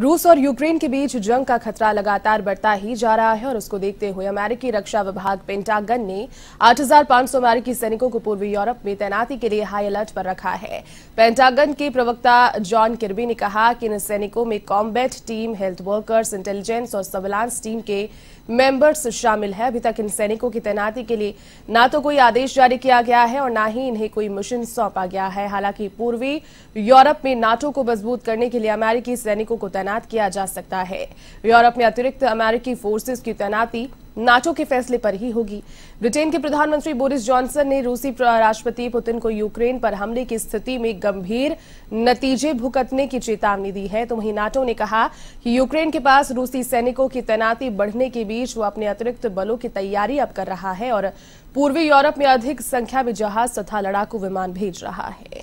रूस और यूक्रेन के बीच जंग का खतरा लगातार बढ़ता ही जा रहा है और उसको देखते हुए अमेरिकी रक्षा विभाग पेंटागन ने 8,500 अमेरिकी सैनिकों को पूर्वी यूरोप में तैनाती के लिए हाई अलर्ट पर रखा है पेंटागन के प्रवक्ता जॉन किर्बी ने कहा कि इन सैनिकों में combat team health workers intelligence और सर्विलांस टीम के मेंबर्स शामिल है अभी तक इन सैनिकों की तैनाती के लिए ना तो कोई आदेश जारी किया गया है और ना ही इन्हें कोई मिशन सौंपा गया है हालांकि पूर्वी यूरोप में नाटो को मजबूत करने के लिए अमेरिकी सैनिकों को तैनात तैनात किया जा सकता है यूरोप में अतिरिक्त अमेरिकी फोर्सेज की तैनाती नाटो के फैसले पर ही होगी ब्रिटेन के प्रधानमंत्री बोरिस जॉनसन ने रूसी राष्ट्रपति पुतिन को यूक्रेन पर हमले की स्थिति में गंभीर नतीजे भुगतने की चेतावनी दी है तो वहीं नाटो ने कहा कि यूक्रेन के पास रूसी सैनिकों की तैनाती बढ़ने के बीच वह अपने अतिरिक्त बलों की तैयारी अब कर रहा है और पूर्वी यूरोप में अधिक संख्या में जहाज तथा लड़ाकू विमान भेज रहा है